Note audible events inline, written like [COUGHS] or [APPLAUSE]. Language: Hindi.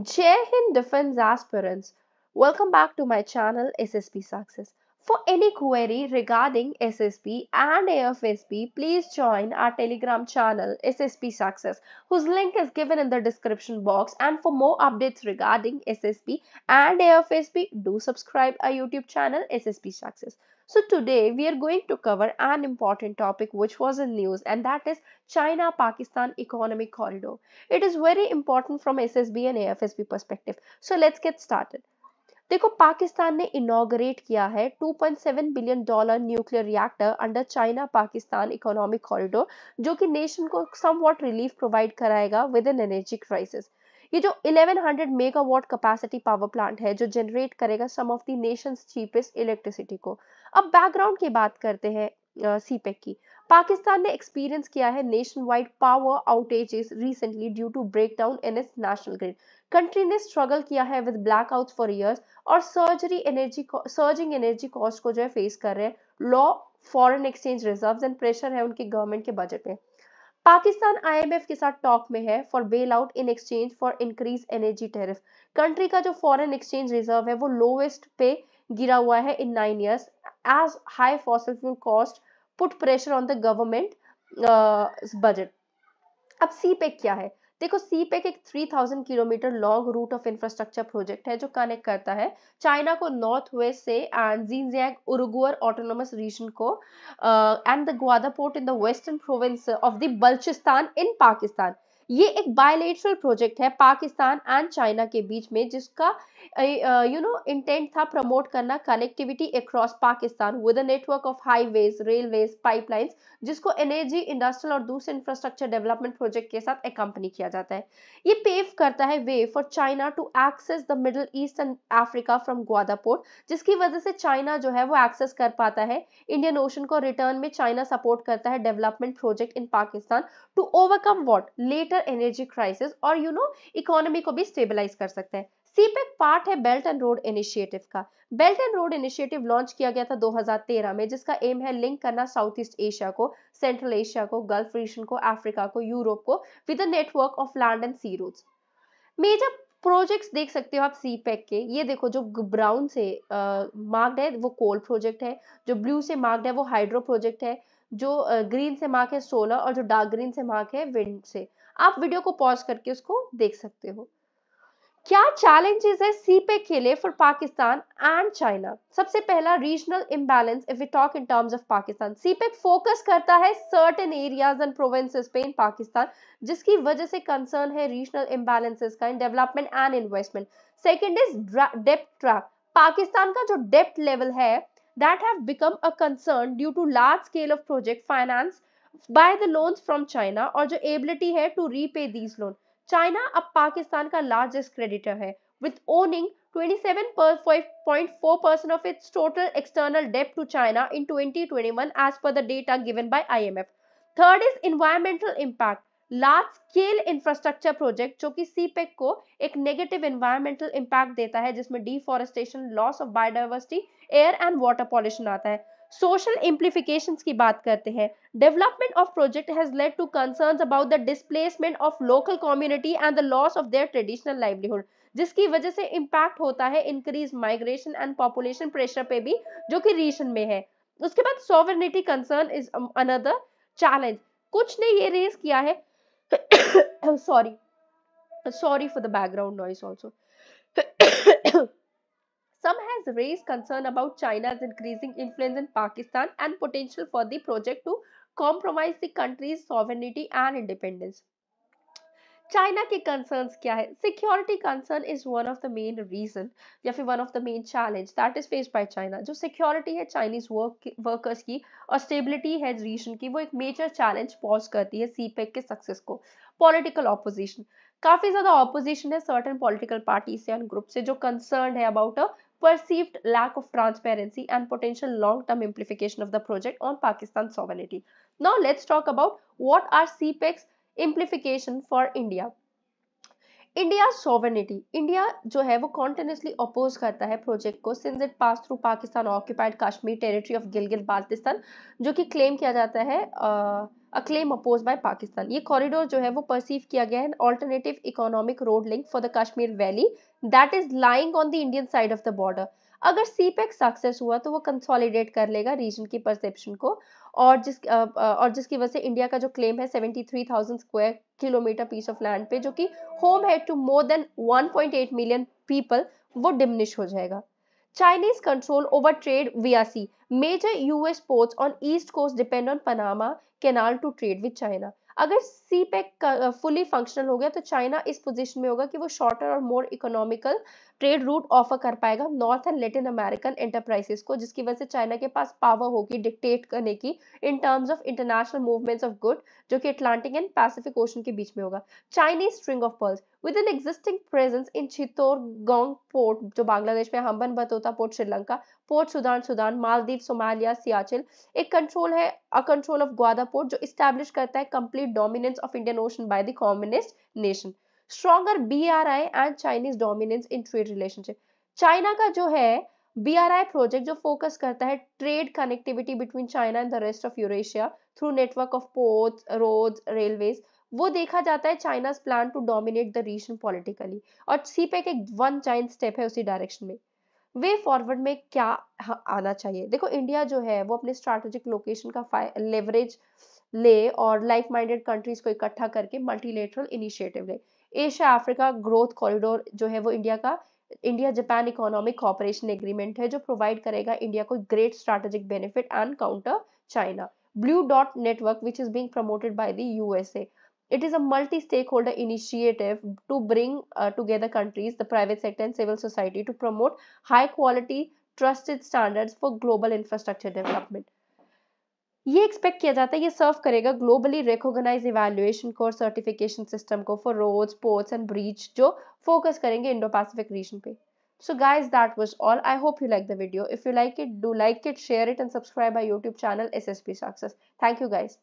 Jai Hind Defense Aspirants. Welcome back to my channel SSP Success. For any query regarding SSP and AFSP, please join our Telegram channel SSP Success, whose link is given in the description box. And for more updates regarding SSP and AFSP, do subscribe our YouTube channel SSP Success. So today we are going to cover an important topic which was in news and that is China Pakistan economic corridor. It is very important from SSB and AFSB perspective. So let's get started. देखो पाकिस्तान ने इनोग्रेट किया है 2.7 billion dollar nuclear reactor under China Pakistan economic corridor जो कि नेशन को सम वॉट रिलीफ प्रोवाइड कराएगा विद एन एनर्जी क्राइसिस ये जो 1100 मेगावाट कैपेसिटी पावर प्लांट है जो जनरेट करेगा some of the nation's cheapest electricity को अब बैकग्राउंड की बात करते हैं सीपेक e की पाकिस्तान ने एक्सपीरियंस किया है nationwide power outages recently due to breakdown in its national grid country ने स्ट्रगल किया है विद ब्लैकआउट्स फॉर इयर्स और surgery energy surging energy cost को जो है फेस कर रहे हैं low foreign exchange reserves and pressure है उनके गवर्नमेंट के बजट में पाकिस्तान आईएमएफ के साथ टॉक में है for bail out in exchange for increase energy tariff country का जो फॉरेन एक्सचेंज रिजर्व है वो लोवेस्ट पे गिरा हुआ है in nine years as high fossil fuel cost put pressure on the government budget अब सी पे क्या है देखो सीपेक e एक 3000 kilometre long route of infrastructure project है जो कनेक्ट करता है चाइना को नॉर्थ वेस्ट से एंड जींजैंग ऑटोनोमस रीजन को and the Gwadar port in the western province of the Balochistan in Pakistan ये एक बायोलेट्रल प्रोजेक्ट है पाकिस्तान एंड चाइना के बीच में जिसका यू नो इंटेंट था प्रमोट करना connectivity across Pakistan with a network of highways railways pipelines जिसको एनर्जी इंडस्ट्रियल और दूसरे इंफ्रास्ट्रक्चर डेवलपमेंट प्रोजेक्ट के साथ कंपनी किया जाता है ये पेव करता है way for China to access the Middle East and Africa from Gwadar port जिसकी वजह से चाइना जो है वो एक्सेस कर पाता है इंडियन ओशन को रिटर्न में चाइना सपोर्ट करता है development project in Pakistan to overcome what later sector energy crisis और यू नो इकोनॉमी को भी स्टेबलाइज कर सकते हैं सीपेक पार्ट e है बेल्ट एंड रोड इनिशिएटिव का belt and road initiative launch किया गया था 2013 में जिसका एम है लिंक करना साउथ ईस्ट एशिया को सेंट्रल एशिया को गल्फ रीजन को अफ्रीका को यूरोप को with network of land and sea route major projects देख सकते हो आप सी पैक e के ये देखो जो ब्राउन से मार्क्ड है वो कोल प्रोजेक्ट है जो ब्लू से मार्क्ड है वो हाइड्रो प्रोजेक्ट है जो ग्रीन से मार्क है सोलर और जो डार्क ग्रीन से मार्क है विंड से आप वीडियो को पॉज करके उसको देख सकते हो क्या चैलेंजेस है सीपेक के लिए फॉर पाकिस्तान एंड चाइना सबसे पहला regional imbalance if we talk in terms of Pakistan CPEC focus करता है सर्टेन एरियाज एंड प्रोविंसेस पे इन पाकिस्तान जिसकी वजह से कंसर्न है रीजनल इम्बैलेंसेस का in development and investment second is डेप्ट ट्रैप पाकिस्तान का जो डेप्ट लेवल है that have become a concern due to large scale of project finance by the loans from China or the ability here to repay these loans. China is Pakistan's largest creditor है with owning 27.4% of its total external debt to China in 2021 as per the data given by IMF. Third is environmental impact. Large scale infrastructure project जो कि सीपेक e को एक नेगेटिव एनवायरमेंटल इंपैक्ट देता है जिसमें deforestation loss of biodiversity air and water pollution आता है सोशल इम्प्लीफिकेशन की बात करते हैं development of project has led to concern about the displacement of local community and the loss of their traditional livelihood जिसकी वजह से इम्पैक्ट होता है increase migration and population pressure पे भी जो कि रीजन में है उसके बाद sovereignty concern is another challenge कुछ ने ये रेस किया है [COUGHS] sorry sorry for the background noise also [COUGHS] some has raised concern about china's increasing influence in pakistan and potential for the project to compromise the country's sovereignty and independence China के कंसर्न्स क्या है security concern is one of the main reason या फिर one of the main challenge that is faced by China जो सिक्योरिटी है चाइनीज वर्क वर्कर्स की और स्टेबिलिटी है रीजन की वो एक मेजर चैलेंज पॉज करती है सीपेक e के सक्सेस को पॉलिटिकल ऑपोजिशन काफी ज्यादा ऑपोजिशन है सर्टन पॉलिटिकल पार्टी से एंड ग्रुप से जो कंसर्न है about a perceived lack of transparency and potential long term implication of the project on Pakistan sovereignty. Now let's talk about what are CPEC's implication for India India sovereignty India जो है वो कॉन्टिन्यूसली अपोज करता है प्रोजेक्ट को since it pass through Pakistan occupied Kashmir territory of Gilgit Baltistan जो कि क्लेम किया जाता है a claim oppose by Pakistan ये कॉरिडोर जो है वो परसीव किया गया है alternative economic road link for the Kashmir valley that is lying on the Indian side of the border अगर सीपेक सक्सेस e हुआ तो वो कंसोलिडेट कर लेगा रीजन की परसेप्शन को और जिस और जिसकी वजह से इंडिया का जो क्लेम है 73,000 square kilometre piece of land पे जो कि होम है to more than 1.8 million people वो डिमिनिश हो जाएगा Chinese control over trade vis-a-vis major US ports on east coast depend on Panama canal to trade with China अगर सी पैक फुली फंक्शनल हो गया तो चाइना इस पोजीशन में होगा कि वो शॉर्टर और more economical trade route offer कर पाएगा north and Latin American enterprises को जिसकी वजह से चाइना के पास पावर होगी डिक्टेट करने की in terms of international movements of good जो कि अटलांटिक एंड पैसिफिक ओशन के बीच में होगा Chinese string of pearls with an existing presence in Chittagong port जो बांग्लादेश में Hambantota port Sri Lanka port Sudan Sudan Maldives Somalia Seychelles एक कंट्रोल है a control of Gwadar port जो इस्टेब्लिश करता है complete dominance of Indian ocean by the communist nation stronger B R I and Chinese dominance in trade relationship China का जो है बी आर आई प्रोजेक्ट जो फोकस करता है trade connectivity between China and the rest of Eurasia through network of ports roads railways वो देखा जाता है China's plan to dominate the region politically और पैक एक वन चाइंट स्टेप है उसी डायरेक्शन में वे फॉरवर्ड में क्या आना चाहिए देखो इंडिया जो है वो अपने स्ट्रेटेजिक लोकेशन का लेवरेज ले और लाइक माइंडेड कंट्रीज को इकट्ठा करके मल्टीलेटरल इनिशिएटिव ले एशिया अफ्रीका ग्रोथ कॉरिडोर जो है वो इंडिया का India Japan economic cooperation agreement है जो प्रोवाइड करेगा इंडिया को great strategic benefit and counter China blue dot network which is being promoted by the It is a multi-stakeholder initiative to bring uh, together countries, the private sector and civil society to promote high quality trusted standards for global infrastructure development. ये expect किया जाता है serve serve globally recognised evaluation core certification system system को for roads ports and bridge जो फोकस करेंगे इंडो पैसिफिक रीजन पे So guys, that was all. I hope you liked the video. If you like it, do like it, share it and subscribe our YouTube channel SSP Success. Thank you guys.